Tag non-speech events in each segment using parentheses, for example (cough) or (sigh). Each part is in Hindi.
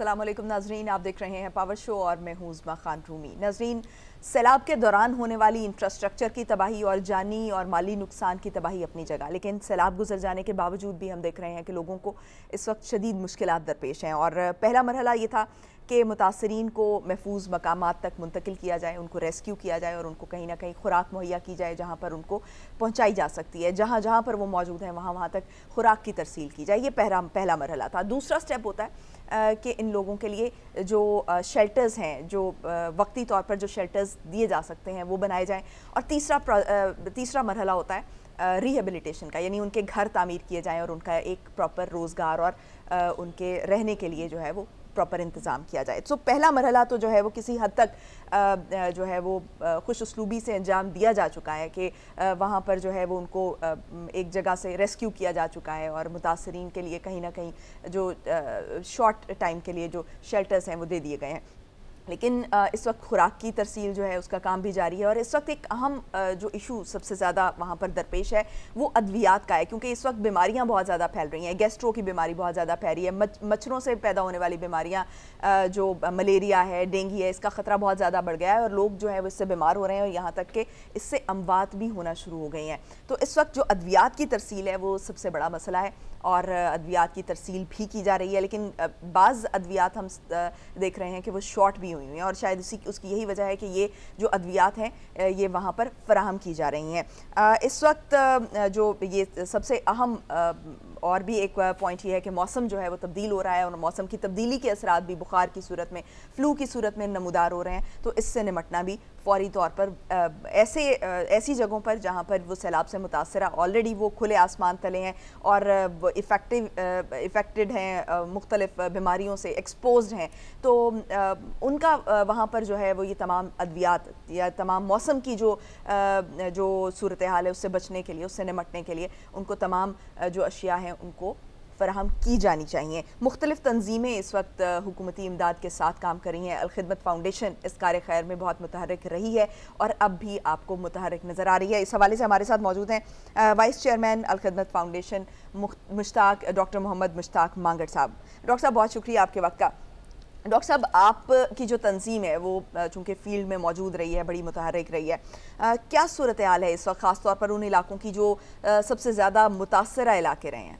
असलम नाजरीन आप देख रहे हैं पावर शो और मैं हूँ उज़मा खान रूमी नाजरीन सैलाब के दौरान होने वाली इंफ्रास्ट्रक्चर की तबाही और जानी और माली नुकसान की तबाही अपनी जगह लेकिन सैलाब गुजर जाने के बावजूद भी हम देख रहे हैं कि लोगों को इस वक्त शदीद मुश्किल दरपेश हैं और पहला मरहला ये था कि मुतासरीन को महफूज मकाम तक मुंतकिल किया जाए उनको रेस्क्यू किया जाए और उनको कहीं ना कहीं खुराक मुहैया की जाए जहाँ पर उनको पहुँचाई जा सकती है जहाँ जहाँ पर वो मौजूद हैं वहाँ वहाँ तक खुराक की तरसील की जाए ये पहला पहला मरहला था दूसरा स्टेप होता है कि इन लोगों के लिए जो शेल्टर्स हैं जो वक्ती तौर पर जो शेल्टर्स दिए जा सकते हैं वो बनाए जाएँ और तीसरा तीसरा मरहला होता है रिहेबिलिटेशन का यानी उनके घर तामीर किए जाएँ और उनका एक प्रॉपर रोज़गार और उनके रहने के लिए जो है वो प्रॉपर इंतज़ाम किया जाए सो तो पहला मरहला तो जो है वो किसी हद तक जो है वो खुश उसलूबी से अंजाम दिया जा चुका है कि वहाँ पर जो है वो उनको एक जगह से रेस्क्यू किया जा चुका है और मुतासरीन के लिए कहीं ना कहीं जो शॉर्ट टाइम के लिए जो शेल्टर्स हैं वो दे दिए गए हैं लेकिन इस वक्त खुराक की तरसील जो है उसका काम भी जारी है और इस वक्त एक अहम जो इशू सबसे ज़्यादा वहाँ पर दरपेश है वो अद्वियात का है क्योंकि इस वक्त बीमारियाँ बहुत ज़्यादा फैल रही हैं गैस्ट्रो की बीमारी बहुत ज़्यादा फैल रही है मच्छरों से पैदा होने वाली बीमारियाँ जो मलेरिया है डेंगी है इसका ख़तरा बहुत ज़्यादा बढ़ गया है और लोग जो है वो इससे बीमार हो रहे हैं और यहाँ तक कि इससे अमवात भी होना शुरू हो गई हैं तो इस वक्त जो अद्वियात की तरसील है वो सबसे बड़ा मसला है और अद्वियात की तरसील भी की जा रही है लेकिन बाज़ अद्वियात हम देख रहे हैं कि वो शॉर्ट भी हुई हैं और शायद उसी उसकी यही वजह है कि ये जो अद्वियात हैं ये वहाँ पर फराहम की जा रही हैं इस वक्त जो ये सबसे अहम और भी एक पॉइंट ये है कि मौसम जो है वो तब्दील हो रहा है और मौसम की तब्दीली के असरा भी बुखार की सूरत में फ्लू की सूरत में नमदार हो रहे हैं तो इससे निमटना भी फौरी तौर पर ऐसे ऐसी जगहों पर जहाँ पर वो सैलाब से मुतासर ऑलरेडी वो खुले आसमान तले हैं और इफ़ेक्टिव इफ़ेक्टेड हैं मुख्तलिफ बीमारियों से एक्सपोज हैं तो उनका वहाँ पर जो है वो ये तमाम अद्वियात या तमाम मौसम की जो जो सूरत हाल है उससे बचने के लिए उससे निमटने के लिए उनको तमाम जो अशिया हैं हैं उनको फराहम की जानी चाहिए मुख्तलिफ तंजीमें इस वक्त हुकूमती इमदाद के साथ काम कर रही हैं अलखदमत फाउंडेशन इस कार्य खैर में बहुत मुतहरक रही है और अब भी आपको मुतहरक नज़र आ रही है इस हवाले से हमारे साथ मौजूद हैं vice chairman Alkhidmat foundation Mushtaq doctor Mohammad Mushtaq Mangad साहब डॉक्टर साहब बहुत शुक्रिया आपके वक्त का डॉक्टर साहब आप की जो तंजीम है वो चूँकि फील्ड में मौजूद रही है बड़ी मुतहरक रही है आ, क्या सूरत हाल है इस वक्त खासतौर पर उन इलाकों की जो आ, सबसे ज़्यादा मुतासर इलाके रहे हैं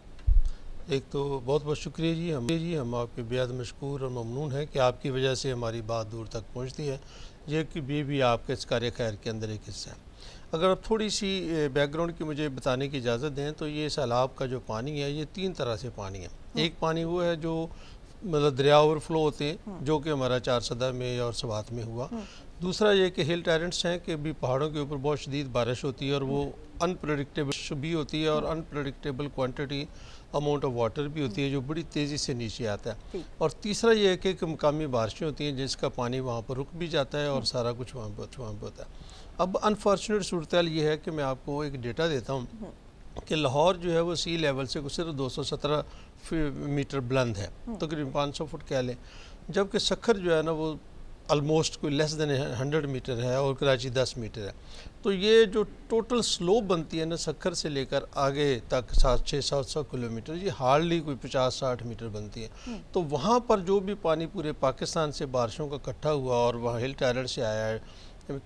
एक तो बहुत बहुत शुक्रिया जी हम जी हम आपके बेहद मशहूर और ममनून हैं कि आपकी वजह से हमारी बात दूर तक पहुँचती है ये कि भी, भी आपके इस कार्य खैर के अंदर एक हिस्सा है अगर आप थोड़ी सी बैकग्राउंड की मुझे बताने की इजाज़त दें तो ये सैलाब का जो पानी है ये तीन तरह से पानी है हाँ। एक पानी वो है जो मतलब दरिया ओवरफ्लो होते हैं जो कि हमारा चार सदा में और सवात में हुआ दूसरा ये कि हिल टैलेंट्स हैं कि भी पहाड़ों के ऊपर बहुत शदीद बारिश होती है और वो अनप्रडिक्टेबल भी होती है और unpredictable quantity amount of water भी होती है जो बड़ी तेज़ी से नीचे आता है और तीसरा ये है कि, मकामी बारिशें होती हैं जिसका पानी वहाँ पर रुक भी जाता है और सारा कुछ वहाँ पर वहाँ पर होता है अब अनफॉर्चुनेट सूरत यह है कि मैं आपको एक डेटा देता हूँ हम्म। कि लाहौर जो है वो सी लेवल से सिर्फ 217 मीटर बुलंद है हम्म। तकरीबन तो सौ फुट कह लें जबकि सखर जो है ना वो आलमोस्ट कोई लेस देन हंड्रेड मीटर है और कराची दस मीटर है तो ये जो टोटल स्लोप बनती है ना सखर से लेकर आगे तक सात छः सात सौ किलोमीटर ये हार्डली कोई पचास साठ मीटर बनती है हम्म। तो वहाँ पर जो भी पानी पूरे पाकिस्तान से बारिशों का इकट्ठा हुआ और वहाँ हिल टैलर से आया है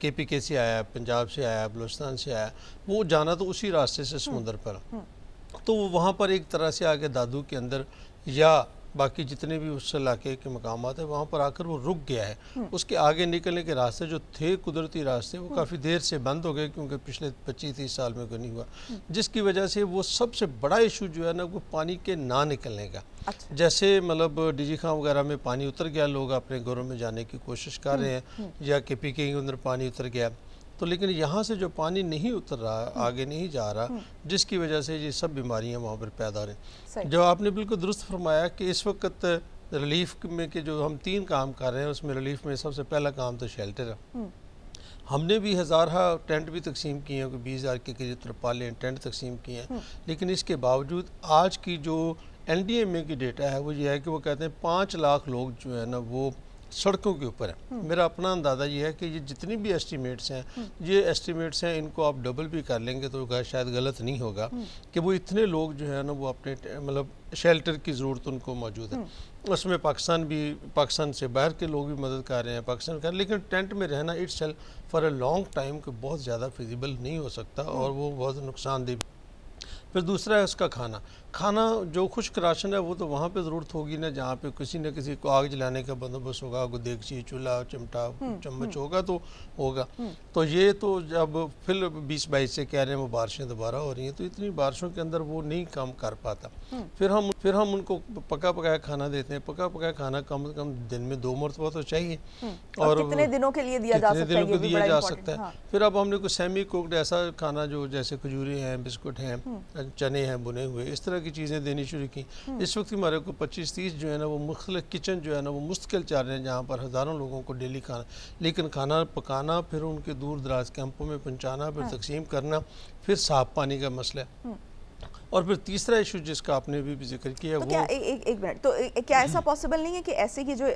के पी के से आया पंजाब से आया बलोचिस्तान से आया वो जाना तो उसी रास्ते से हम्म, समुंदर पर हम्म। तो वहाँ पर एक तरह से आके दादू के अंदर या बाकी जितने भी उस इलाके के मकाम है वहाँ पर आकर वो रुक गया है हम्म। उसके आगे निकलने के रास्ते जो थे कुदरती रास्ते वो हम्म। काफ़ी देर से बंद हो गए क्योंकि पिछले पच्चीस तीस साल में कोई नहीं हुआ हम्म। जिसकी वजह से वो सबसे बड़ा इशू जो है ना वो पानी के ना निकलने का अच्छा। जैसे मतलब डिजी खां वगैरह में पानी उतर गया लोग अपने घरों में जाने की कोशिश कर रहे हैं या के पी के अंदर पानी उतर गया तो लेकिन यहाँ से जो पानी नहीं उतर रहा है हम्म। आगे नहीं जा रहा हम्म। जिसकी वजह से ये सब बीमारियाँ वहाँ पर पैदा हो रही जो आपने बिल्कुल दुरुस्त फरमाया कि इस वक्त रिलीफ में के जो हम तीन काम कर रहे हैं उसमें रिलीफ में सबसे पहला काम तो शेल्टर है हम्म। हमने भी हज़ारहा टेंट भी तकसीम किए हैं कि बीस हज़ार के करीब हैं टेंट तकसीम किए हैं लेकिन इसके बावजूद आज की जो एन डी एम ए की डेटा है वो ये है कि वो कहते हैं पाँच लाख लोग जो है ना वो सड़कों के ऊपर है हम्म। मेरा अपना अंदाज़ा ये है कि ये जितनी भी एस्टिमेट्स हैं हम्म। ये एस्टिमेट्स हैं इनको आप डबल भी कर लेंगे तो शायद गलत नहीं होगा हम्म। कि वो इतने लोग जो है ना वो अपने मतलब शेल्टर की ज़रूरत उनको मौजूद है उसमें पाकिस्तान भी पाकिस्तान से बाहर के लोग भी मदद कर रहे हैं पाकिस्तान कर लेकिन टेंट में रहना it's for a long time को बहुत ज़्यादा फिजिबल नहीं हो सकता और वो बहुत नुकसानदेह फिर दूसरा है उसका खाना खाना जो खुश्क राशन है वो तो वहाँ पे ज़रूरत होगी ना जहाँ पे किसी न किसी को आग जलाने का बंदोबस्त होगा को चूल्हा चिमटा हम्म, चम्मच हम्म। होगा तो होगा हम्म। तो ये तो जब फिर बीस बाईस से कह रहे हैं वो बारिशें दोबारा हो रही हैं तो इतनी बारिशों के अंदर वो नहीं काम कर पाता फिर हम फिर हम उनको पका पकाया खाना देते हैं पका पकाया खाना कम से कम दिन में दो मरतबा तो चाहिए और कितने दिनों के लिए दिया जा सकता है दिनों को दिया जा सकता है हाँ। फिर अब हमने कुछ सेमी कुकड ऐसा खाना जो जैसे खजूरें हैं बिस्कुट हैं चने हैं बुने हुए इस तरह की चीज़ें देनी शुरू की हम्म। इस वक्त हमारे को पच्चीस तीस जो है ना वो मुख्तल किचन जो है ना वो मुश्किल चाह रहे हैं जहाँ पर हज़ारों लोगों को डेली खाना लेकिन खाना पकाना फिर उनके दूर दराज कैंपों में पहुँचाना फिर हाँ। तकसीम करना फिर साफ पानी का मसला है हम्म। और फिर तीसरा इशू जिसका आपने भी, भी जिक्र किया तो वो क्या ए, ए, एक मिनट तो ए, क्या ऐसा पॉसिबल नहीं है कि ऐसे ये जो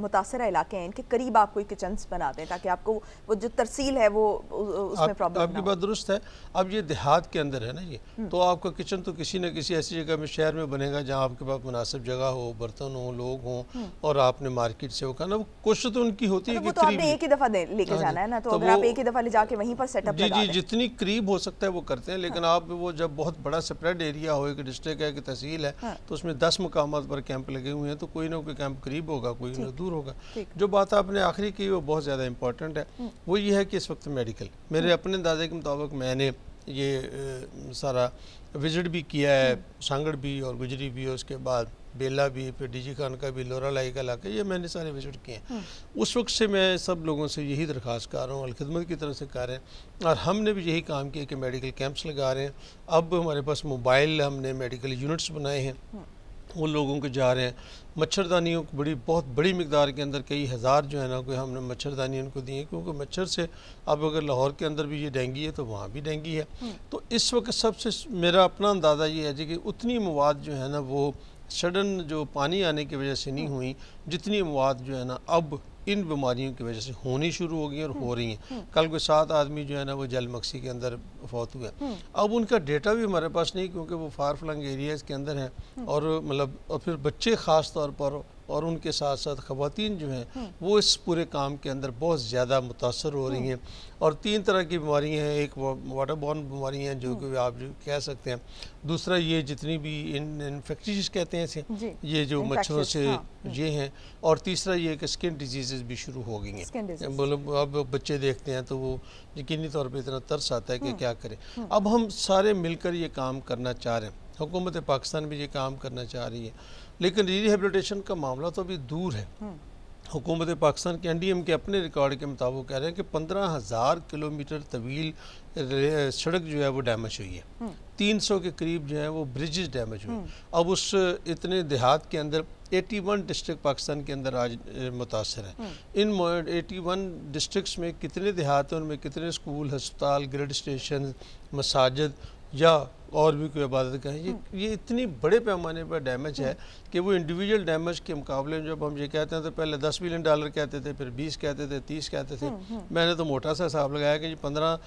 मुतासर इलाके हैं इनके करीब आप कोई किचन बना दें ताकि आपको वो जो तरसील है वो उसमें प्रॉब्लम आपकी बात दुरुस्त है अब ये देहात के अंदर है ना ये हम्म। तो आपका किचन तो किसी न किसी ऐसी जगह में शहर में बनेगा जहाँ आपके पास मुनासिब जगह हो बर्तन हो लोग हों हम्म। और आपने मार्केट से वो करना वो कोशिश तो उनकी होती है तो आपने एक ही दफ़ा लेके हाँ जाना है ना तो, तो अगर आप एक ही दफ़ा ले जाके वहीं पर सेटअप जी जी जितनी करीब हो सकता है वो करते हैं लेकिन हाँ। आप वो जब बहुत बड़ा स्प्रेड एरिया हो एक डिस्ट्रिक्ट है एक तहसील है हाँ। तो उसमें दस मकाम पर कैंप लगे हुए हैं तो कोई ना कोई कैंप करीब होगा कोई ना दूर होगा जो बात आपने आखिरी की वो बहुत ज़्यादा इंपॉर्टेंट है हम्म। वो ये है कि इस वक्त मेडिकल मेरे हम्म। अपने अंदाजे के मुताबिक मैंने ये सारा विजिट भी किया है हम्म। सांगड़ भी और गुजरी भी उसके बाद बेला भी फिर डी खान का भी लोरा लाई का इलाका ये मैंने सारे विजिट किए हैं हम्म। उस वक्त से मैं सब लोगों से यही दरख्वास्त कर रहा हूँ अलखदमत की तरफ से कर रहे हैं और हमने भी यही काम किया कि मेडिकल कैंप्स लगा रहे हैं अब हमारे पास मोबाइल हमने मेडिकल यूनिट्स बनाए हैं वो हम्म। लोगों के जा रहे हैं मच्छरदानियों को बड़ी बहुत बड़ी मकदार के अंदर कई हज़ार जो है ना कोई हमने मच्छरदानी उनको दी है क्योंकि मच्छर से अब अगर लाहौर के अंदर भी ये डेंगी है तो वहाँ भी डेंगी है हम्म। तो इस वक्त सबसे मेरा अपना अंदाज़ा ये है जी कि उतनी मवाद जो है ना वो सडन जो पानी आने की वजह से नहीं हुई जितनी अमवात जो है ना अब इन बीमारियों की वजह से होनी शुरू हो गई और हो रही हैं हम्म, हम्म। कल कोई सात आदमी जो है ना वो जलमक्सी के अंदर फौत हुए हम्म। अब उनका डेटा भी हमारे पास नहीं क्योंकि वो फार फ्लंग एरियाज के अंदर हैं हम्म। और मतलब और फिर बच्चे ख़ास तौर पर और उनके साथ साथ खातन जो हैं हम्म। वो इस पूरे काम के अंदर बहुत ज़्यादा मुतासर हो रही हैं और तीन तरह की बीमारियाँ हैं एक वाटर बॉर्न बीमारियाँ हैं जो कि आप जो कह सकते हैं दूसरा ये जितनी भी इन इन्फेक्टिश कहते हैं इसे ये जो मच्छरों से हाँ, ये हैं और तीसरा ये कि स्किन डिजीज़ भी शुरू हो गई हैं मतलब अब बच्चे देखते हैं तो वो यकीनी तौर पर इतना तरस आता है कि क्या करें अब हम सारे मिलकर ये काम करना चाह रहे हैं हुकूमत पाकिस्तान भी ये काम करना चाह रही है लेकिन रीहेबिलिटेशन का मामला तो अभी दूर है हुकूमत पाकिस्तान के एन डी एम के अपने रिकॉर्ड के मुताबिक कह रहे हैं कि पंद्रह हज़ार किलोमीटर तवील सड़क जो है वो डैमेज हुई है हम्म। तीन सौ के करीब जो है वो ब्रिज डैमेज हुए हम्म। अब उस इतने देहात के अंदर एटी वन डिस्ट्रिक्ट पाकिस्तान के अंदर आज मुतासर हैं हम्म। इन एटी वन डिस्ट्रिक्स में कितने देहात हैं उनमें कितने स्कूल हस्पताल ग्रिड स्टेशन मसाजद या और भी कोई इबादत कहें ये ये इतनी बड़े पैमाने पर डैमेज है कि वो इंडिविजुअल डैमेज के मुकाबले में जब हम ये कहते हैं तो पहले दस बिलियन डॉलर कहते थे फिर बीस कहते थे तीस कहते थे हम्म, हम्म। मैंने तो मोटा सा हिसाब लगाया कि पंद्रह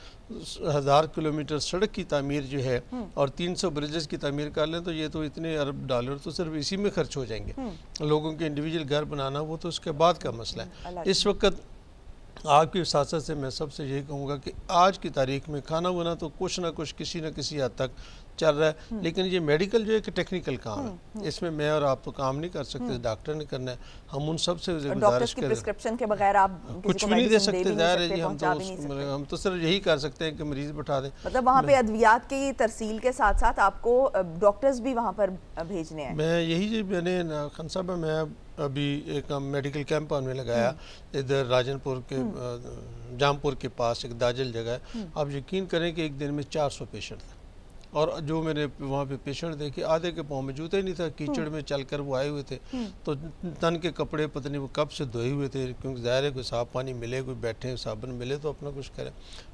हज़ार किलोमीटर सड़क की तमीर जो है हम्म। और तीन सौ ब्रिजेस की तमीर कर लें तो ये तो इतने अरब डॉलर तो सिर्फ इसी में खर्च हो जाएंगे लोगों के इंडिविजुअल घर बनाना वो तो उसके बाद का मसला है इस वक्त आपकी सासत से मैं सबसे यही कहूँगा कि आज की तारीख में खाना वाना तो कुछ ना कुछ किसी न किसी हद तक चल रहा है हम्म। लेकिन ये मेडिकल जो एक टेक्निकल काम है हम्म, हम्म। इसमें मैं और आप काम नहीं कर सकते डॉक्टर ने करना है हम उन सब से गुजारिश कर प्रिस्क्रिप्शन के बगैर आप हाँ, कुछ भी नहीं दे सकते जाहिर है हम तो हम तो सिर्फ यही कर सकते हैं कि मरीज बैठा दें मतलब वहाँ पे अद्वियात की तरसील के साथ साथ आपको डॉक्टर्स भी वहाँ पर भेजने हैं मैं यही जी मैंने खान साहब मैं अभी एक मेडिकल कैंप हमने लगाया इधर राजनपुर के जामपुर के पास एक दाजल जगह आप यकीन करें कि एक दिन में 400 पेशेंट थे और जो मैंने वहाँ पे पेशेंट देखे आधे के पाँव में जूते नहीं था कीचड़ हम्म। में चल कर वो आए हुए थे हम्म। तो तन के कपड़े पता नहीं वो कब से धोए हुए थे क्योंकि ज़ाहिर है कोई साफ पानी मिले कोई बैठे साबुन मिले तो अपना कुछ करें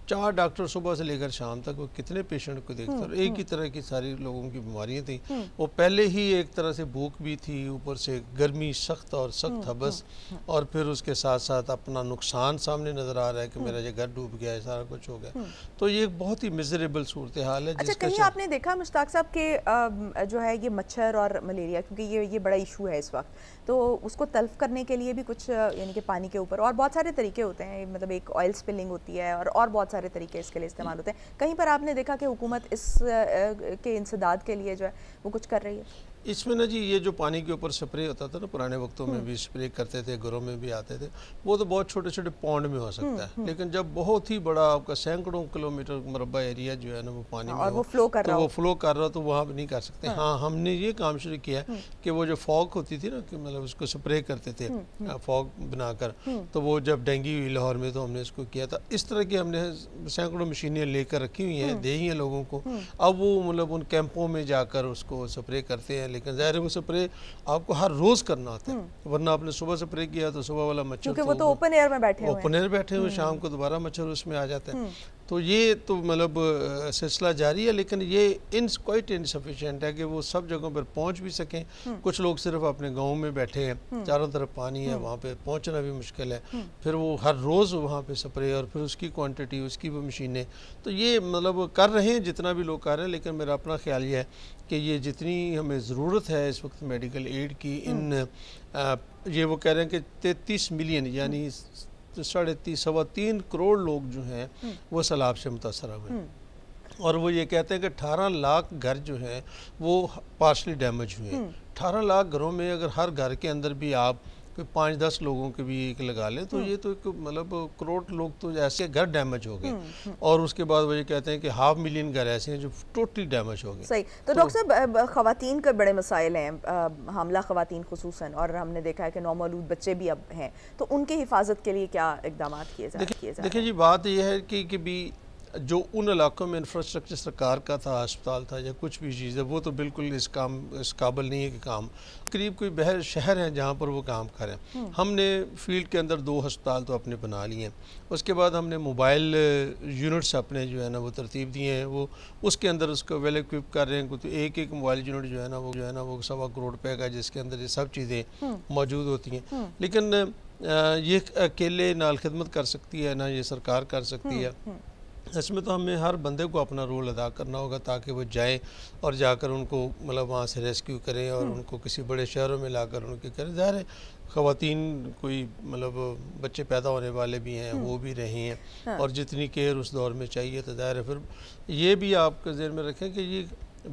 चार डॉक्टर सुबह से लेकर शाम तक वो कितने पेशेंट को देखते और एक हम्म, ही हम्म। तरह की सारी लोगों की बीमारियां थी हम्म। वो पहले ही एक तरह से भूख भी थी ऊपर से गर्मी सख्त और सख्त था बस और फिर उसके साथ साथ अपना नुकसान सामने नजर आ रहा है कि मेरा ये घर डूब गया है सारा कुछ हो गया तो ये एक बहुत ही मिजरेबल सूरत हाल है अच्छा कहीं आपने देखा मुश्ताक साहब के जो है ये मच्छर और मलेरिया क्योंकि ये ये बड़ा इशू है इस वक्त तो उसको तल्फ करने के लिए भी कुछ यानी कि पानी के ऊपर और बहुत सारे तरीके होते हैं मतलब एक ऑयल स्पिलिंग होती है और और बहुत सारे तरीके इसके लिए इस्तेमाल होते हैं कहीं पर आपने देखा कि हुकूमत इस के इंसदाद के लिए जो है वो कुछ कर रही है इसमें ना जी ये जो पानी के ऊपर स्प्रे होता था ना पुराने वक्तों में हम्म। भी स्प्रे करते थे घरों में भी आते थे वो तो बहुत छोटे छोटे पौंड में हो हम्म, सकता है हम्म। लेकिन जब बहुत ही बड़ा आपका सैकड़ों किलोमीटर मरबा एरिया जो है ना वो पानी में वो फ्लो कर तो वो फ्लो कर रहा तो वहाँ नहीं कर सकते हाँ।, हाँ हमने ये काम शुरू किया कि वो जो फॉग होती थी ना कि मतलब उसको स्प्रे करते थे फॉग बनाकर तो वो जब डेंगी हुई लाहौर में तो हमने इसको किया था इस तरह की हमने सैकड़ों मशीनें लेकर रखी हुई हैं दे ही हैं लोगों को अब वो मतलब उन कैंपों में जाकर उसको स्प्रे करते हैं लेकिन जाहिर है वो आपको हर रोज करना होता है हम्म। वरना आपने सुबह स्प्रे किया तो सुबह वाला मच्छर क्योंकि तो वो तो ओपन एयर में बैठे ओपन एयर बैठे हुए हम्म। शाम को दोबारा मच्छर उसमें आ जाते हैं हम्म। तो ये तो मतलब सिलसिला जारी है लेकिन ये इन क्वाइट इनसफिशेंट है कि वो सब जगहों पर पहुंच भी सकें कुछ लोग सिर्फ अपने गाँव में बैठे हैं चारों तरफ पानी है वहाँ पे पहुँचना भी मुश्किल है फिर वो हर रोज़ वहाँ पे स्प्रे और फिर उसकी क्वांटिटी उसकी भी मशीनें तो ये मतलब कर रहे हैं जितना भी लोग कर रहे हैं लेकिन मेरा अपना ख्याल ये है कि ये जितनी हमें ज़रूरत है इस वक्त मेडिकल एड की हम्म। इन आ, ये वो कह रहे हैं कि तैतीस मिलियन यानी हम्म। साढ़े तीस सवा तीन करोड़ लोग जो हैं हम्म। वो सैलाब से मुतासर हुए और वो ये कहते हैं कि अठारह लाख घर जो हैं वो पार्शली डैमेज हुए अठारह लाख घरों में अगर हर घर के अंदर भी आप कोई पाँच दस लोगों के भी एक लगा ले तो हम्म। ये तो एक मतलब करोड़ लोग तो ऐसे घर डैमेज हो गए हम्म, हम्म। और उसके बाद वो ये कहते हैं कि हाफ मिलियन घर ऐसे हैं जो टोटली डैमेज हो गए सही तो, तो डॉक्टर साहब खातन के बड़े मसाइल हैं हमला ख़वान खसूस और हमने देखा है कि नौमौलूद बच्चे भी अब हैं तो उनकी हिफाजत के लिए क्या इकदाम किए जाए देखिए जी बात यह है कि भी जो उन इलाकों में इंफ्रास्ट्रक्चर सरकार का था अस्पताल था या कुछ भी चीज़ है वो तो बिल्कुल इस काम इस काबल नहीं है कि काम करीब कोई बहर शहर हैं जहाँ पर वो काम करें हम्म। हमने फील्ड के अंदर दो हस्पताल तो अपने बना लिए हैं उसके बाद हमने मोबाइल यूनिट्स अपने जो है ना वो तरतीब दिए हैं वो उसके अंदर उसको वेल इक्विप कर रहे हैं तो एक एक मोबाइल यूनिट जो है ना वो जो है ना वो सवा करोड़ रुपये का जिसके अंदर ये सब चीज़ें हम्म। मौजूद होती हैं हम्म। लेकिन ये अकेले नाल खिदमत कर सकती है ना ये सरकार कर सकती है इसमें तो हमें हर बंदे को अपना रोल अदा करना होगा ताकि वो जाए और जाकर उनको मतलब वहाँ से रेस्क्यू करें और हम्म। उनको किसी बड़े शहरों में लाकर उनके करें ज़ाहिर है ख़वातीन कोई मतलब बच्चे पैदा होने वाले भी हैं हम्म। वो भी रहे हैं हाँ। और जितनी केयर उस दौर में चाहिए तो ज़ाहिर है फिर ये भी आपके जहन में रखें कि ये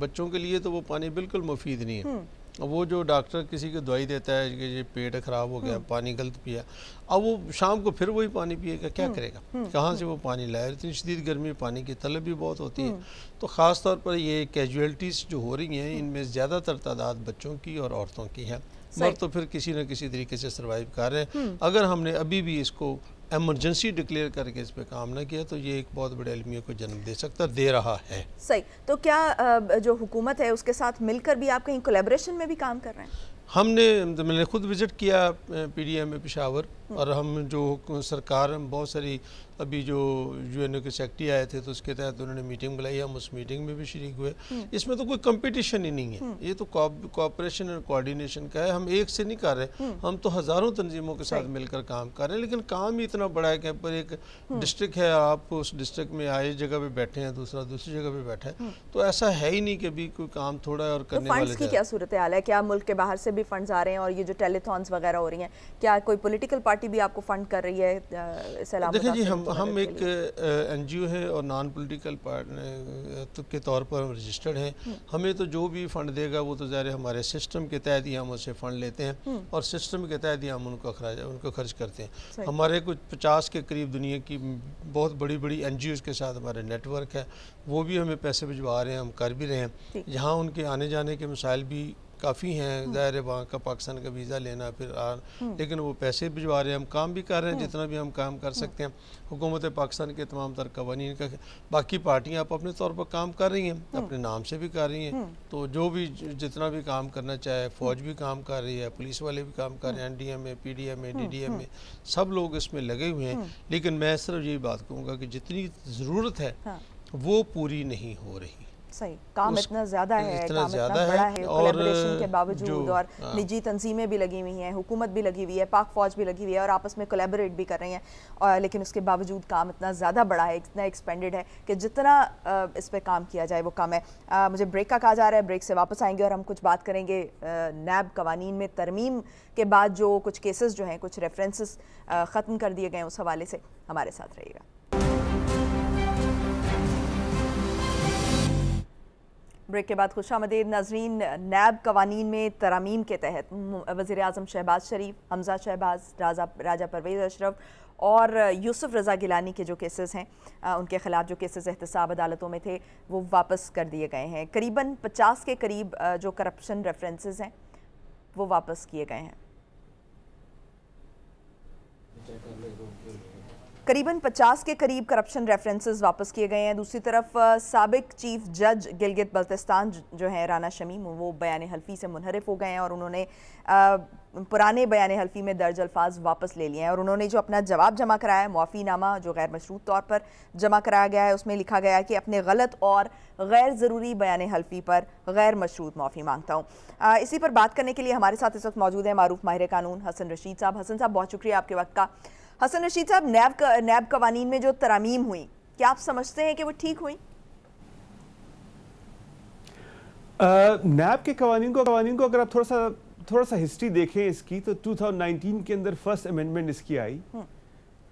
बच्चों के लिए तो वो पानी बिल्कुल मुफीद नहीं है हम्म। वो जो डॉक्टर किसी को दवाई देता है कि ये पेट ख़राब हो गया हम्म। पानी गलत पिया अब वो शाम को फिर वही पानी पिएगा क्या हम्म, करेगा हम्म, कहाँ से वो पानी लाए इतनी शदीद गर्मी पानी की तलब भी बहुत होती है तो ख़ास तौर पर ये कैजुअलिटीज़ जो हो रही हैं इनमें ज़्यादातर तादाद बच्चों की और औरतों की है मर्द तो फिर किसी न किसी तरीके से सर्वाइव कर रहे हैं अगर हमने अभी भी इसको एमरजेंसी डिक्लेयर करके इस पर काम ना किया तो ये एक बहुत बड़े अलमियों को जन्म दे सकता दे रहा है सही तो क्या जो हुकूमत है उसके साथ मिलकर भी आप कहीं कोलेब्रेशन में भी काम कर रहे हैं हमने मैंने खुद विज़िट किया पी डी एम में पिशावर और हम जो सरकार बहुत सारी अभी जो यू एन ओ के सेक्रेटरी आए थे तो उसके तहत उन्होंने मीटिंग बुलाई हम उस मीटिंग में भी शरीक हुए इसमें तो कोई कंपटीशन ही नहीं है ये तो कॉपरेशन और कोऑर्डिनेशन का है हम एक से नहीं कर रहे हम तो हज़ारों तंजीमों के साथ मिलकर काम कर रहे हैं लेकिन काम ही इतना बड़ा है कि पर एक डिस्ट्रिक्ट है आप उस डिस्ट्रिक्ट में आए जगह पर बैठे हैं दूसरा दूसरी जगह पर बैठे हैं तो ऐसा है ही नहीं कि अभी कोई काम थोड़ा है और तो करने वाले क्या सूरत हाल है क्या मुल्क के बाहर से भी फंड्स आ रहे हैं और ये जो टेलीथॉन्स वगैरह हो रही हैं क्या कोई पॉलिटिकल पार्टी भी आपको फंड कर रही है सलाम देखिए जी हम तो हम एक एन जी ओ है और नॉन पोलिटिकल पार्ट के तौर पर रजिस्टर्ड हैं हम्म। हमें तो जो भी फंड देगा वो तो ज़ाहिर हमारे सिस्टम के तहत ही हम उसे फंड लेते हैं हम्म। और सिस्टम के तहत ही हम उनको उनको खर्च करते हैं हमारे कुछ पचास के करीब दुनिया की बहुत बड़ी बड़ी एन के साथ हमारे नेटवर्क है वो भी हमें पैसे भिजवा रहे हैं हम कर भी रहे हैं यहाँ उनके आने जाने के मसाइल भी काफ़ी हैं हम्म। ज़ाहिर है वहाँ का पाकिस्तान का वीज़ा लेना फिर आ हम्म। लेकिन वो पैसे भिजवा रहे हैं हम काम भी कर रहे हैं हम्म। जितना भी हम काम कर सकते हैं हुकूमत पाकिस्तान के तमाम तर कवानी का बाकी पार्टियाँ आप अपने तौर पर काम कर रही हैं अपने नाम से भी कर रही हैं तो जो भी जितना भी काम करना चाहे फ़ौज भी काम कर रही है पुलिस वाले भी काम कर रहे हैं N D M A P D M A D D M A सब लोग इसमें लगे हुए हैं लेकिन मैं सिर्फ यही बात कहूँगा कि जितनी ज़रूरत है हाँ। वो पूरी नहीं हो रही सही काम इतना ज्यादा है इतना काम इतना बड़ा है, है और के बावजूद और हाँ। निजी तंजीमें भी लगी हुई हैं हुकूमत भी लगी हुई है पाक फौज भी लगी हुई है और आपस में कोलेबोरेट भी कर रहे हैं और लेकिन उसके बावजूद काम इतना ज़्यादा बड़ा है इतना एक्सपेंडेड है कि जितना इस पर काम किया जाए वो कम है मुझे ब्रेक का कहा जा रहा है ब्रेक से वापस आएंगे और हम कुछ बात करेंगे नैब कवानीन में तरमीम के बाद जो कुछ केसेस जो हैं कुछ रेफरेंसेस ख़त्म कर दिए गए उस हवाले से हमारे साथ रहिएगा ब्रेक के बाद खुश मदेद नाजरीन नैब कवानीन में तरामीम के तहत वजीर अजम शहबाज शरीफ हमजा शहबाज राजा राजा परवेज़ अशरफ और यूसुफ रज़ा गिलानी के जो केसेस हैं उनके ख़िलाफ़ जो केसेस एहतसाब अदालतों में थे वो वापस कर दिए गए हैं करीबन पचास के करीब जो करप्शन रेफरेंसेस हैं वो वापस किए गए हैं करीबन 50 के करीब करप्शन रेफरेंसेस वापस किए गए हैं दूसरी तरफ सबक चीफ जज गिलगित बल्तिस्तान जो है राना शमीम वो बयान हल्फी से मुनहरफ हो गए हैं और उन्होंने पुराने बयान हल्फी में दर्ज अल्फाज वापस ले लिए हैं और उन्होंने जो अपना जवाब जमा कराया है मुआफ़ीनामा जो गैर मशरूत तौर पर जमा कराया गया है उसमें लिखा गया है कि अपने गलत और गैर ज़रूरी बयान हल्फी पर गैर मशरूत माफ़ी मांगता हूँ इसी पर बात करने के लिए हमारे साथ इस वक्त मौजूद है मरूफ माहिर कानून हसन रशीद साहब हसन साहब बहुत शुक्रिया आपके वक्त का हसन रशीद साहब नैब नैब कवानीन में जो तरामीम हुई क्या आप समझते हैं कि वो ठीक हुई नैब के कवानीन को कवानीन को अगर आप थोड़ा सा थोड़ा सा हिस्ट्री देखें इसकी तो 2019 के अंदर फर्स्ट अमेंडमेंट इसकी आई हम्म।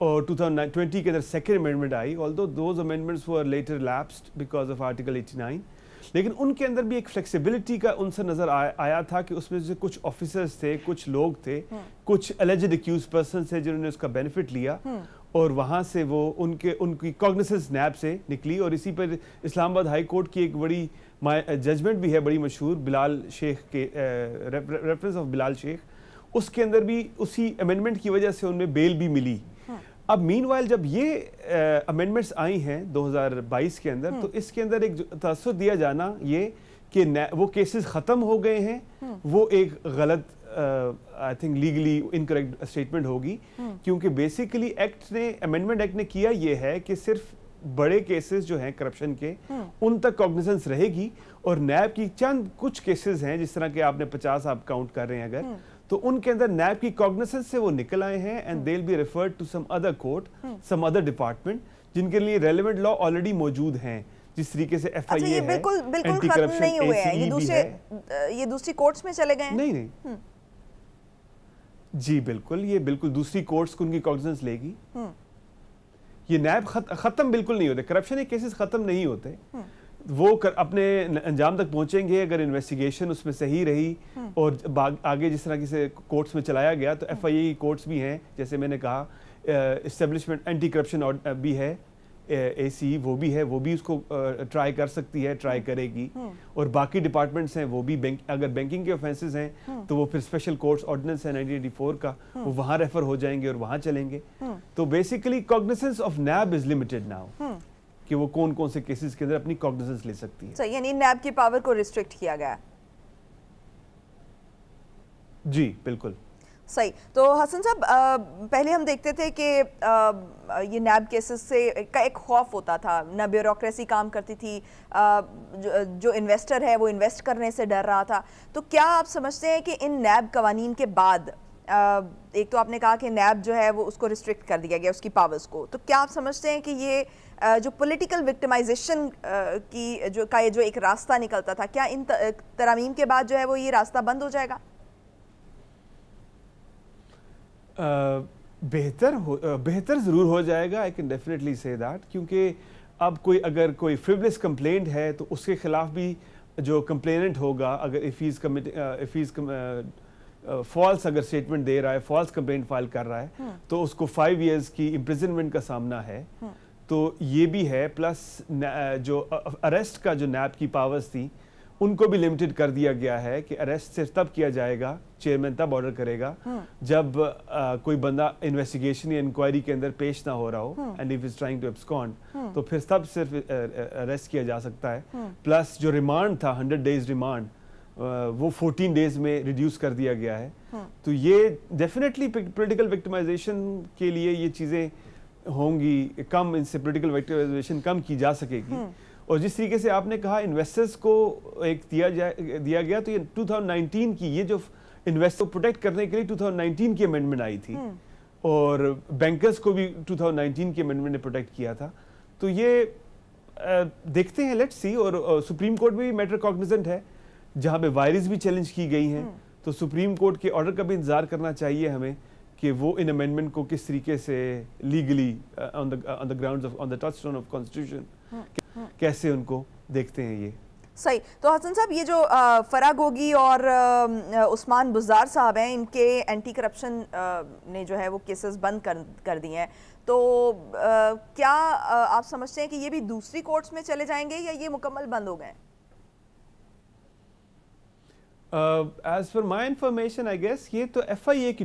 और 2020 के अंदर सेकेंड अमेंडमेंट आई ऑल दो amendments were later lapsed because of article 89 लेकिन उनके अंदर भी एक फ्लेक्सिबिलिटी का उनसे नज़र आया था कि उसमें से कुछ ऑफिसर्स थे कुछ लोग थे हम्म। कुछ एलिजिड एक्यूज पर्सन थे जिन्होंने उसका बेनिफिट लिया हम्म। और वहाँ से वो उनके उनकी कॉग्निसेंस नैब से निकली और इसी पर इस्लामाबाद हाई कोर्ट की एक बड़ी जजमेंट भी है बड़ी मशहूर बिलाल शेख के रेफरेंस ऑफ बिलाल शेख उसके अंदर भी उसी अमेंडमेंट की वजह से उनमें बेल भी मिली अब मीन जब ये अमेंडमेंट्स आई हैं 2022 के अंदर तो हम्म। इसके अंदर एक तसर दिया जाना ये कि वो केसेस ख़त्म हो गए हैं हम्म। वो एक गलत I think legally incorrect statement होगी हम्म। क्योंकि बेसिकली एक्ट ने अमेंडमेंट एक्ट ने किया ये है कि सिर्फ बड़े केसेस जो हैं करप्शन के उन तक कॉग्निजेंस रहेगी और नैब की चंद कुछ केसेस हैं जिस तरह के आपने पचास आप काउंट कर रहे हैं अगर तो उनके अंदर नैब की कॉग्नेसेंस से वो निकल आए हैं and they be referred to some other court some other department जिनके लिए रेलिवेंट लॉ ऑलरेडी मौजूद हैं जिस तरीके से एफ अच्छा, बिल्कुल बिल्कुल नहीं हुए हैं ये e दूसरे ये दूसरी कोर्ट्स में चले गए नहीं नहीं हम्म। जी बिल्कुल ये बिल्कुल दूसरी कोर्ट्स को उनकी कॉग्निजेंस लेगी हम्म। ये नैब खत्म बिल्कुल नहीं होते करप्शन के केसेस खत्म नहीं होते हम्म। वो कर, अपने अंजाम तक पहुंचेंगे अगर इन्वेस्टिगेशन उसमें सही रही हम्म। और आगे जिस तरह किसे कोर्ट्स में चलाया गया तो एफ आई कोर्ट्स भी हैं जैसे मैंने कहा इस्टेब्लिशमेंट एंटी करप्शन भी है ए सी e वो भी है वो भी उसको ट्राई कर सकती है ट्राई हम्म। करेगी हम्म। और बाकी डिपार्टमेंट्स हैं वो भी बैंक अगर बैंकिंग के ऑफेंसेस हैं तो वो फिर स्पेशल कोर्ट्स ऑर्डिनेंस है नाइनटीन का वो वहाँ रेफर हो जाएंगे और वहाँ चलेंगे तो basically cognizance of NAB is limited now कि वो कौन कौन से केसेस के अंदर अपनी कॉग्निजेंस ले सकती है so, यानी नैब की पावर को रिस्ट्रिक्ट किया गया जी बिल्कुल सही तो हसन साहब पहले हम देखते थे कि ये नैब केसेस से का एक खौफ होता था ना ब्यूरोक्रेसी काम करती थी आ, जो, जो इन्वेस्टर है वो इन्वेस्ट करने से डर रहा था तो क्या आप समझते हैं कि इन नैब कवानीन के बाद एक तो आपने कहा कि नैब जो है वो उसको रिस्ट्रिक्ट कर दिया गया उसकी पावर्स को तो क्या आप समझते हैं कि ये जो पॉलिटिकल विक्टिमाइजेशन की जो का ये जो एक रास्ता निकलता था क्या इन तरामीम के बाद जो है वो ये रास्ता बंद हो जाएगा बेहतर हो बेहतर ज़रूर हो जाएगा I can definitely say that क्योंकि अब कोई अगर कोई फ्रिवलेस कंप्लेंट है तो उसके खिलाफ भी जो कंप्लेनेंट होगा अगर if is commit if is false अगर स्टेटमेंट दे रहा है फॉल्स कंप्लेन फाइल कर रहा है हम्म। तो उसको फाइव ईयर्स की इम्प्रिजनमेंट का सामना है हम्म। तो ये भी है प्लस जो अरेस्ट का जो नैब की पावर्स थी उनको भी लिमिटेड कर दिया गया है कि अरेस्ट सिर्फ तब किया जाएगा चेयरमैन तब ऑर्डर करेगा हम्म। जब आ, कोई बंदा इन्वेस्टिगेशन या इंक्वायरी के अंदर पेश ना हो रहा हो and if is trying to abscond तो फिर तब सिर्फ अरेस्ट किया जा सकता है प्लस जो रिमांड था हंड्रेड डेज रिमांड वो फोर्टीन डेज में रिड्यूस कर दिया गया है हाँ। तो ये डेफिनेटली पोलिटिकल विक्टिमाइजेशन के लिए ये चीज़ें होंगी कम इनसे पोलिटिकल विक्टिमाइजेशन कम की जा सकेगी हाँ। और जिस तरीके से आपने कहा इन्वेस्टर्स को एक दिया जाए दिया गया तो ये 2019 की ये जो इन्वेस्टर प्रोटेक्ट करने के लिए 2019 की अमेंडमेंट आई थी हाँ। और बैंकर्स को भी 2019 की अमेंडमेंट ने प्रोटेक्ट किया था तो ये देखते हैं लेट्स सी और सुप्रीम कोर्ट भी मैटर कॉग्निजेंट है जहाँ पे वायरस भी चैलेंज की गई हैं हम्म। तो सुप्रीम कोर्ट के ऑर्डर का भी इंतजार करना चाहिए हमें कि वो इन अमेंडमेंट को किस तरीके से legally on the ground of on the touchstone of constitution कैसे उनको देखते हैं ये सही तो हसन साहब ये जो uh, फरा गोगी और um, uh, उस्मान बुजार साहब हैं इनके एंटी करप्शन uh, ने जो है वो केसेस बंद कर कर दिए हैं तो आ, क्या आप समझते हैं कि ये भी दूसरी कोर्ट्स में चले जाएंगे या ये मुकम्मल बंद हो गए हैं as for my information I guess ये तो एफ आई ए की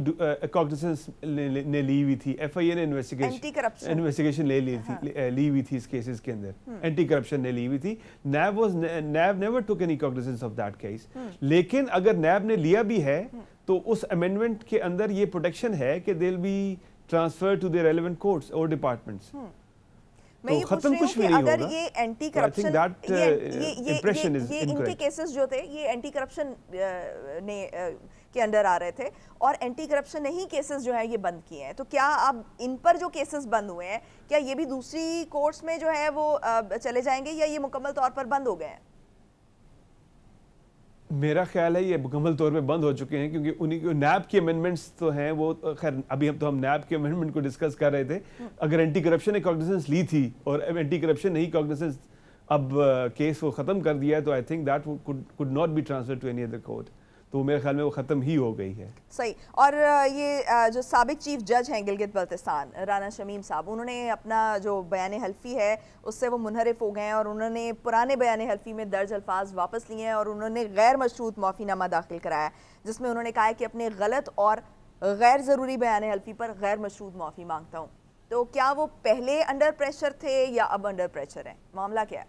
कॉग्निसेंस uh, ने ली हुई थी एफ आई ए ने इन्वेस्टिगेशन इन्वेस्टिगेशन ले ली हाँ. थी ली हुई थी इस केसेस के अंदर एंटी हम्म। करप्शन ने ली हुई थी NAB was NAB never took any cognizance of that case लेकिन अगर नैब ने लिया भी है हम्म। तो उस अमेंडमेंट के अंदर ये प्रोटेक्शन है कि they will be transfer to the relevant courts और डिपार्टमेंट्स मैं तो खत्म कुछ हूँ कि अगर ये एंटी तो करप्शन uh, ये ये ये ये इनके केसेस जो थे ये एंटी करप्शन uh, ने uh, के अंडर आ रहे थे और एंटी करप्शन ने ही केसेस जो है ये बंद किए हैं तो क्या अब इन पर जो केसेस बंद हुए हैं क्या ये भी दूसरी कोर्ट्स में जो है वो चले जाएंगे या ये मुकम्मल तौर पर बंद हो गए हैं मेरा ख्याल है ये मुकम्मल तौर पे बंद हो चुके हैं क्योंकि उन्हीं के नैब के अमेंडमेंट्स तो हैं वो खैर अभी हम तो हम नैब के अमेंडमेंट को डिस्कस कर रहे थे अगर एंटी करप्शन ने कॉग्निसेंस ली थी और एंटी करप्शन नहीं कॉग्निसेंस अब केस वो ख़त्म कर दिया तो I think that could not be transfer to any other court तो मेरे ख्याल में वो ख़त्म ही हो गई है सही और ये जो सबक चीफ जज हैं गिलगित बल्तिस्तान राना शमीम साहब उन्होंने अपना जो बयान हल्फी है उससे वो मुनहरफ हो गए हैं और उन्होंने पुराने बयान हल्फी में दर्ज अल्फाज वापस लिए हैं और उन्होंने गैर मशरूत माफ़ीनामा दाखिल कराया जिसमें उन्होंने कहा है कि अपने गलत और गैर ज़रूरी बयान हल्फी पर गैर मशरूत माफ़ी मांगता हूँ तो क्या वो पहले अंडर प्रेशर थे या अब अंडर प्रेशर है मामला क्या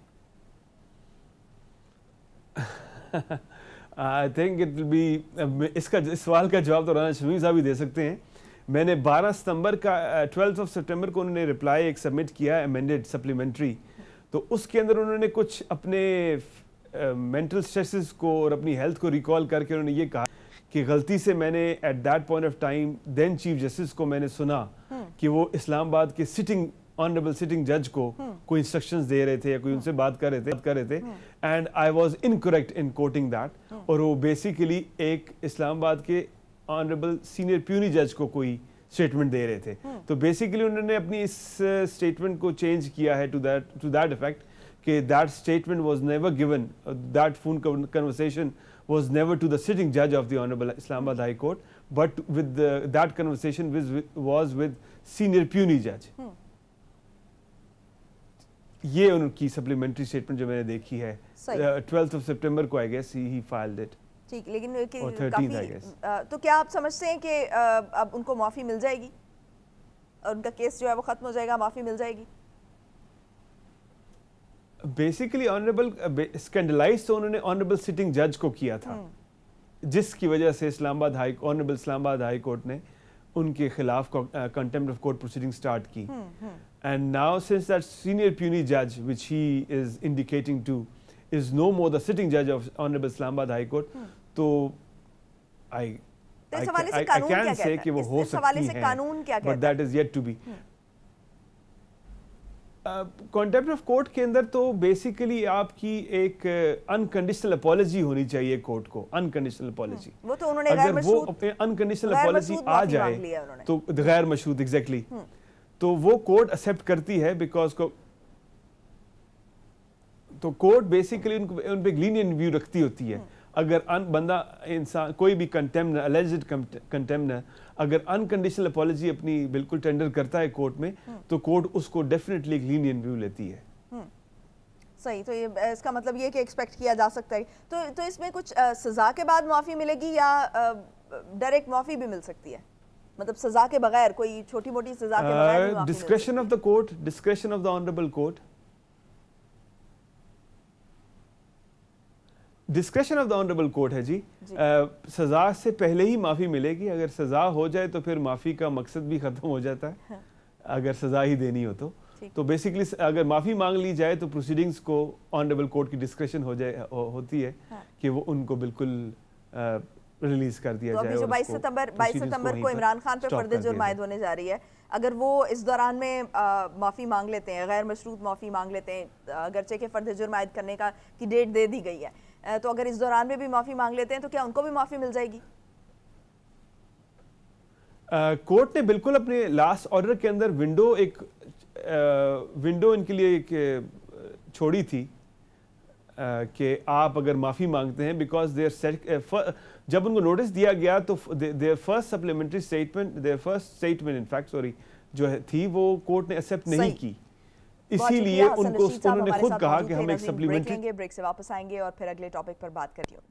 है (laughs) I think it will be इसका इस सवाल का जवाब तो राना शमी साहब ही दे सकते हैं मैंने 12 सितंबर का ट्वेल्थ ऑफ सितंबर को उन्होंने रिप्लाई एक सबमिट किया एमेंडेड सप्लीमेंट्री तो उसके अंदर उन्होंने कुछ अपने मेंटल uh, स्ट्रेसेस को और अपनी हेल्थ को रिकॉल करके उन्होंने ये कहा कि गलती से मैंने at that point of time then chief justice को मैंने सुना हम्म। कि वो इस्लामाबाद के सिटिंग ऑनरेबल सिटिंग जज को hmm. कोई इंस्ट्रक्शन दे रहे थे या कोई hmm. उनसे बात कर रहे थे बात कर रहे थे and I was incorrect in quoting that और वो बेसिकली एक इस्लामाबाद के ऑनरेबल सीनियर प्यूनी जज को कोई स्टेटमेंट दे रहे थे hmm. तो बेसिकली उन्होंने अपनी इस स्टेटमेंट uh, को चेंज किया है to that to that effect कि that statement was never given that phone conversation was never to the sitting जज of the honourable Islamabad high court but with that conversation conversation was, was with senior puny Hmm. ये उनकी सप्लीमेंट्री स्टेटमेंट जो मैंने देखी है ट्वेल्थ ऑफ सितंबर को I guess he filed it ठीक लेकिन काफी तो क्या आप समझते हैं कि अब उनको माफ़ी मिल जाएगी और उनका केस जो है वो ख़त्म हो जाएगा माफ़ी मिल जाएगी बेसिकली ऑनरेबल स्कैंडलाइज तो उन्होंने ऑनरेबल सिटिंग जज को किया था हम्म। जिसकी वजह से Islamabad high honourable Islamabad high court ने उनके खिलाफ contempt of court proceeding start की हम्म, हम्म। And now, since that senior puny judge, which he is indicating to, is no more the sitting judge of Honorable Islamabad High Court, hmm. I I, I, I can say कि वो हो सकती हैं, but that is yet to be. Contempt of court के अंदर तो बेसिकली आपकी एक unconditional apology होनी चाहिए court को unconditional apology. वो तो उन्होंने अगर वो अनकंडीशनल अपॉलॉजी आ जाए तो गैर मशरूत एग्जैक्टली exactly, तो वो कोर्ट एक्सेप्ट करती है बिकॉज को तो कोर्ट बेसिकली उनको उन पर ग्लीनियन व्यू रखती होती है hmm. अगर अन बंदा इंसान कोई भी कंटेमनर एलिजिड कंटेमनर अगर अनकंडीशनल अपॉलॉजी अपनी बिल्कुल टेंडर करता है कोर्ट में hmm. तो कोर्ट उसको डेफिनेटली एक लीनियन व्यू लेती है hmm. सही तो ये इसका मतलब ये कि एक्सपेक्ट किया जा सकता है तो तो इसमें कुछ आ, सजा के बाद माफ़ी मिलेगी या डायरेक्ट माफ़ी भी मिल सकती है मतलब सजा के बगैर कोई छोटी मोटी सजा के बगैर discretion of the court discretion of the honourable court discretion of the honourable court है जी, जी। आ, uh, सजा से पहले ही माफ़ी मिलेगी अगर सजा हो जाए तो फिर माफ़ी का मकसद भी ख़त्म हो जाता है हाँ। अगर सजा ही देनी हो तो तो बेसिकली अगर माफ़ी मांग ली जाए तो प्रोसीडिंग्स को ऑनरेबल कोर्ट की डिस्क्रेशन हो जाए हो, होती है हाँ। कि वो उनको बिल्कुल आ, uh, रिलीज कर दिया तो जाए जो 22 सितंबर 22 सितंबर को इमरान खान पर फर्द जुर्मायद होने जा रही है अगर वो इस दौरान में माफ़ी मांग लेते हैं गैर मशरूत माफ़ी मांग लेते हैं अगरचे के फर्द जुर्मायद करने का की डेट दे दी गई है तो अगर इस दौरान में भी माफ़ी मांग लेते हैं तो क्या उनको भी माफ़ी मिल जाएगी कोर्ट ने बिल्कुल अपने लास्ट ऑर्डर के अंदर विंडो एक विंडो इनके लिए एक छोड़ी थी कि आप अगर माफ़ी मांगते हैं बिकॉज देयर जब उनको नोटिस दिया गया तो there first supplementary statement there first statement in fact sorry जो है थी वो कोर्ट ने एक्सेप्ट नहीं की इसीलिए उनको उन्होंने खुद कहा कि हम एक सप्लीमेंट्री लेंगे ब्रेक से वापस आएंगे और फिर अगले टॉपिक पर बात करेंगे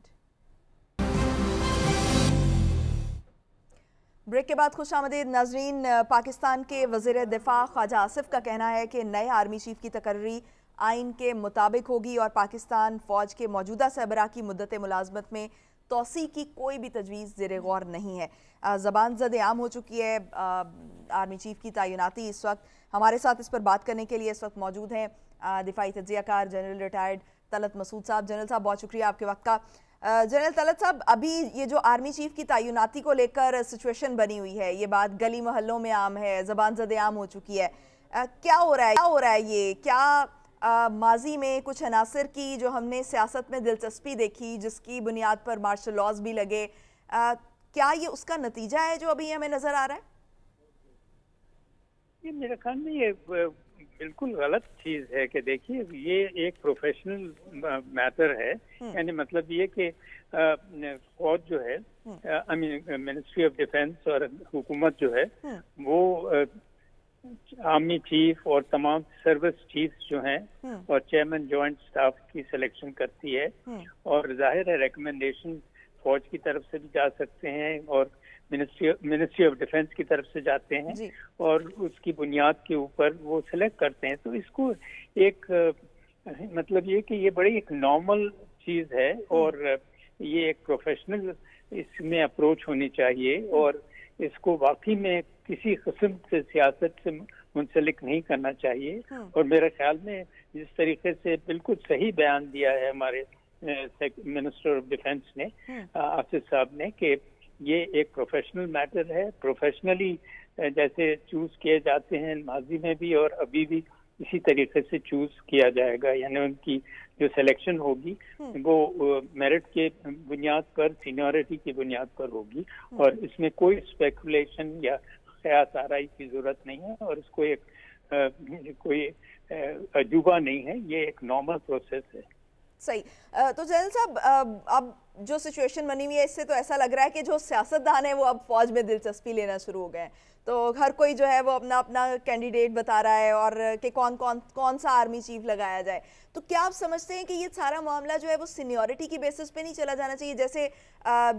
ब्रेक के बाद खुश आमदीद नाजरीन पाकिस्तान के वजीर दिफा ख्वाजा आसिफ का कहना है कि नए आर्मी चीफ की तकर्री आइन के मुताबिक होगी और पाकिस्तान फ़ौज के मौजूदा सरबरा की मदत मुलाजमत में तोसी की कोई भी तजवीज़ जेर गौर नहीं है ज़बान जद आम हो चुकी है आर्मी चीफ की तैनाती इस वक्त हमारे साथ इस पर बात करने के लिए इस वक्त मौजूद हैं दिफाई तजियाकार जनरल रिटायर्ड तलत मसूद साहब जनरल साहब बहुत शुक्रिया आपके वक्त का जनरल तलत साहब अभी ये जो आर्मी चीफ की तैनाती को लेकर सिचुएशन बनी हुई है ये बात गली मोहल्लों में आम है जबान जद आम हो चुकी है क्या हो रहा है क्या हो रहा है ये क्या आ, माजी में कुछ अनासर की जो हमने सियासत में दिलचस्पी देखी जिसकी बुनियाद पर मार्शल लॉज भी लगे आ, क्या ये उसका नतीजा है जो अभी हमें नज़र आ रहा है ये मेरे ख्याल में ये बिल्कुल गलत चीज़ है कि देखिए ये एक प्रोफेशनल मैटर है हम्म। यानी मतलब ये कि फौज जो है I mean ministry of defence और हुकूमत जो है हम्म। वो आर्मी चीफ और तमाम सर्विस चीफ जो हैं हम्म। और चेयरमैन जॉइंट स्टाफ की सिलेक्शन करती है हम्म। और जाहिर है रिकमेंडेशन फौज की तरफ से भी जा सकते हैं और मिनिस्ट्री ऑफ डिफेंस की तरफ से जाते हैं और उसकी बुनियाद के ऊपर वो सिलेक्ट करते हैं तो इसको एक मतलब ये कि ये बड़ी एक नॉर्मल चीज है हम्म। और ये एक प्रोफेशनल इसमें अप्रोच होनी चाहिए और इसको वाकई में किसी कस्म से सियासत से मुंसलिक नहीं करना चाहिए हाँ। और मेरे ख्याल में जिस तरीके से बिल्कुल सही बयान दिया है हमारे मिनिस्टर ऑफ डिफेंस ने हाँ। आसिफ साहब ने कि ये एक प्रोफेशनल मैटर है प्रोफेशनली जैसे चूज किए जाते हैं माजी में भी और अभी भी इसी तरीके से चूज किया जाएगा यानी उनकी जो सिलेक्शन होगी हाँ। वो मेरिट के बुनियाद पर सीनियरिटी की बुनियाद पर होगी हाँ। और इसमें कोई स्पेकुलेशन या से आसाराई की जरूरत नहीं है और इसको एक कोई अजूबा नहीं है ये एक नॉर्मल प्रोसेस है सही तो जैल साहब अब जो सिचुएशन बनी हुई है इससे तो ऐसा लग रहा है कि जो सियासतदान है वो अब फौज में दिलचस्पी लेना शुरू हो गए हैं तो हर कोई जो है वो अपना अपना कैंडिडेट बता रहा है और कि कौन कौन कौन सा आर्मी चीफ लगाया जाए तो क्या आप समझते हैं कि ये सारा मामला जो है वो सीनियोरिटी की बेसिस पे नहीं चला जाना चाहिए जैसे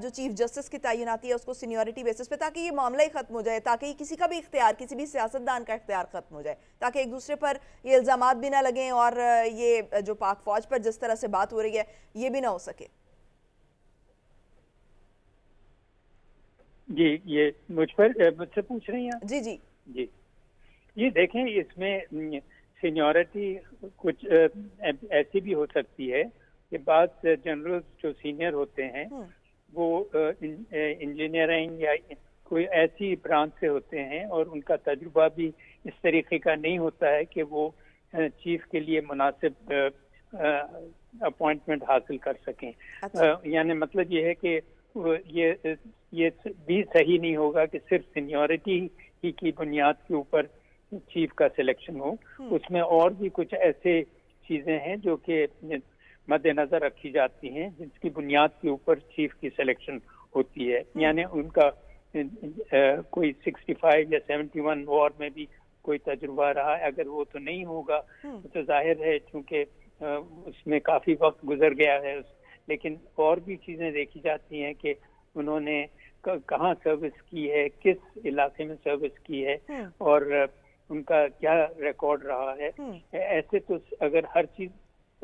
जो चीफ जस्टिस की तैनाती है उसको सीनियोरिटी बेसिस पे ताकि ये मामला ही ख़त्म हो जाए ताकि किसी का भी इख्तियार किसी भी सियासतदान का इख्तियार ख़त्म हो जाए ताकि एक दूसरे पर ये इल्ज़ाम भी ना लगें और ये जो पाक फ़ौज पर जिस तरह से बात हो रही है ये भी ना हो सके जी ये मुझ पर मुझसे पूछ रही हैं जी जी जी ये देखें इसमें सीनियोरिटी कुछ ऐसी भी हो सकती है कि बाद जनरल जो सीनियर होते हैं हम्म। वो इंजीनियरिंग या कोई ऐसी ब्रांच से होते हैं और उनका तजुर्बा भी इस तरीके का नहीं होता है कि वो चीफ के लिए मुनासिब अपॉइंटमेंट हासिल कर सकें अच्छा। यानी मतलब ये है कि ये ये भी सही नहीं होगा कि सिर्फ सीनियोरिटी ही की बुनियाद के ऊपर चीफ का सिलेक्शन हो हम्म। उसमें और भी कुछ ऐसे चीजें हैं जो कि मद्देनजर रखी जाती हैं जिसकी बुनियाद के ऊपर चीफ की सिलेक्शन होती है हम्म। यानी उनका कोई कोई 65 या 71 वॉर में भी कोई तजुर्बा रहा है अगर वो तो नहीं होगा हम्म। तो जाहिर है चूंकि उसमें काफी वक्त गुजर गया है उस लेकिन और भी चीज़ें देखी जाती हैं कि उन्होंने कहाँ सर्विस की है किस इलाके में सर्विस की है हम्म। और उनका क्या रिकॉर्ड रहा है हम्म। ऐसे तो अगर हर चीज़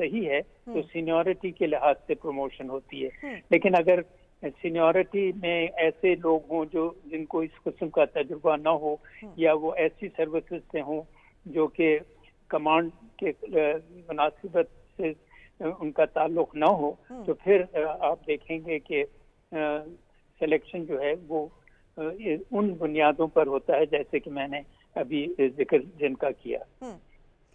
सही है तो सीनियोरिटी हम्म। के लिहाज से प्रमोशन होती है लेकिन अगर सीनियोरिटी में ऐसे लोग हों जो जिनको इस किस्म का तजुर्बा ना हो या वो ऐसी सर्विसेज से हों जो कि कमांड के मुनासिबत से उनका ताल्लुक ना हो हम्म। तो फिर आप देखेंगे कि सिलेक्शन जो है वो उन बुनियादों पर होता है जैसे कि मैंने अभी जिक्र जिनका किया हम्म।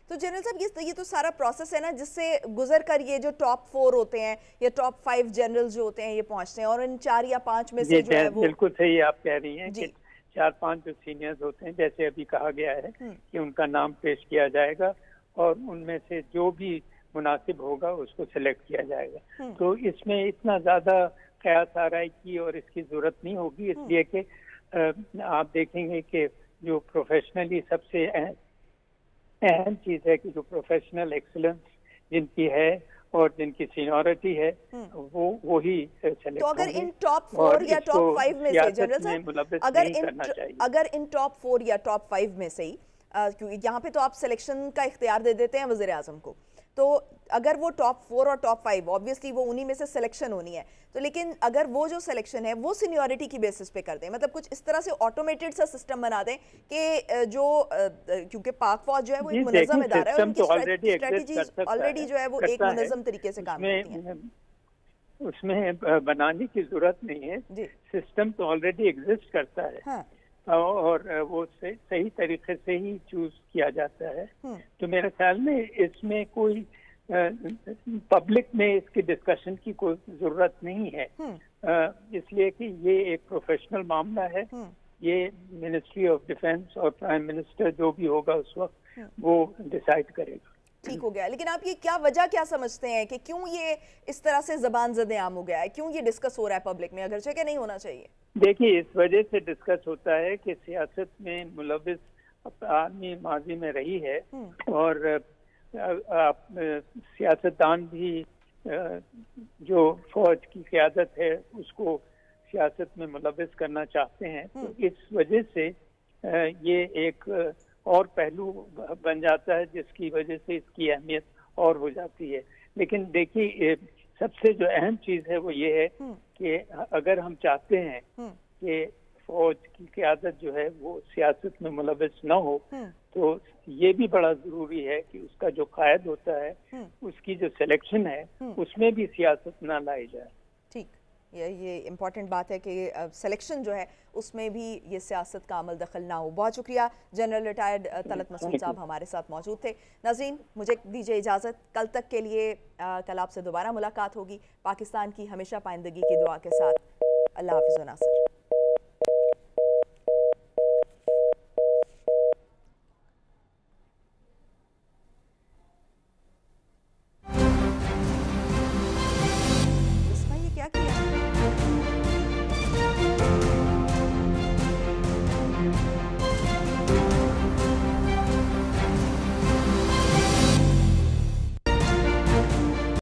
तो जनरल साहब ये ये तो सारा प्रोसेस है ना जिससे गुजर कर ये जो टॉप फोर होते हैं या टॉप फाइव जनरल जो होते हैं ये पहुंचते हैं और इन चार या पांच में से जो है वो बिल्कुल सही आप कह रही हैं कि चार पांच जो सीनियर्स होते हैं जैसे अभी कहा गया है हम्म। कि उनका नाम पेश किया जाएगा और उनमें से जो भी मुनासिब होगा उसको सिलेक्ट किया जाएगा हम्म। तो इसमें इतना ज़्यादा कयास आ रहा है कि और इसकी ज़रूरत नहीं होगी हम्म। इसलिए कि आप देखेंगे कि जो प्रोफेशनली सबसे अहम चीज़ है कि जो प्रोफेशनल एक्सलेंस जिनकी है और जिनकी सीनियोरिटी है हम्म। वो वही तो अगर इन टॉप फोर या टॉप फाइव में से जनरल सर अगर इन अगर इन टॉप फोर या टॉप फाइव में से ही क्योंकि यहाँ पे तो आप सिलेक्शन का इख्तियार दे देते हैं वजीर आजम को तो अगर वो टॉप फोर और टॉप फाइव ऑब्वियसली वो उन्हीं में से सिलेक्शन होनी है तो लेकिन अगर वो जो सिलेक्शन है वो सीनियोरिटी की बेसिस पे कर दें मतलब कुछ इस तरह से ऑटोमेटेड सा सिस्टम बना दें कि जो क्योंकि पाक फौज जो है वो एक मुनजम इदारा है उनकी तो स्ट्रेटजीज ऑलरेडी जो है वो एक मुनजम तरीके से काम करती है उसमें बनाने की जरूरत नहीं है सिस्टम तो ऑलरेडी एग्जिस्ट करता है हाँ। और वो सही तरीके से ही चूज किया जाता है हम्म। तो मेरे ख्याल में इसमें कोई पब्लिक में इसके डिस्कशन की कोई जरूरत नहीं है हम्म। इसलिए कि ये एक प्रोफेशनल मामला है हम्म। ये मिनिस्ट्री ऑफ डिफेंस और प्राइम मिनिस्टर जो भी होगा उस वक्त वो डिसाइड करेगा ठीक हो गया लेकिन आप ये क्या वजह क्या समझते हैं कि क्यों ये इस तरह से जबान जदे आम हो गया है क्यों ये डिस्कस हो रहा है पब्लिक में अगर क्या नहीं होना चाहिए देखिए इस वजह से डिस्कस होता है कि सियासत में मुलविस आदमी माजी में रही है हम्म। और सियासतदान भी जो फौज की क्यादत है उसको सियासत में मुलविस करना चाहते हैं तो हम्म। इस वजह से ये एक और पहलू बन जाता है जिसकी वजह से इसकी अहमियत और हो जाती है लेकिन देखिए सबसे जो अहम चीज है वो ये है हम्म। कि अगर हम चाहते हैं हम्म। कि फौज की क्यादत जो है वो सियासत में मुलविस न हो हम्म। तो ये भी बड़ा जरूरी है कि उसका जो कायद होता है उसकी जो सिलेक्शन है उसमें भी सियासत ना लाई जाए ठीक ये इम्पॉर्टेंट बात है कि सिलेक्शन जो है उसमें भी ये सियासत का अमल दखल ना हो बहुत शुक्रिया जनरल रिटायर्ड तलत मसूद साहब हमारे साथ मौजूद थे नाजीन मुझे दीजिए इजाज़त कल तक के लिए आ, कल आपसे दोबारा मुलाकात होगी पाकिस्तान की हमेशा पाइंदगी की दुआ के साथ अल्लाह हाफिज़ नासर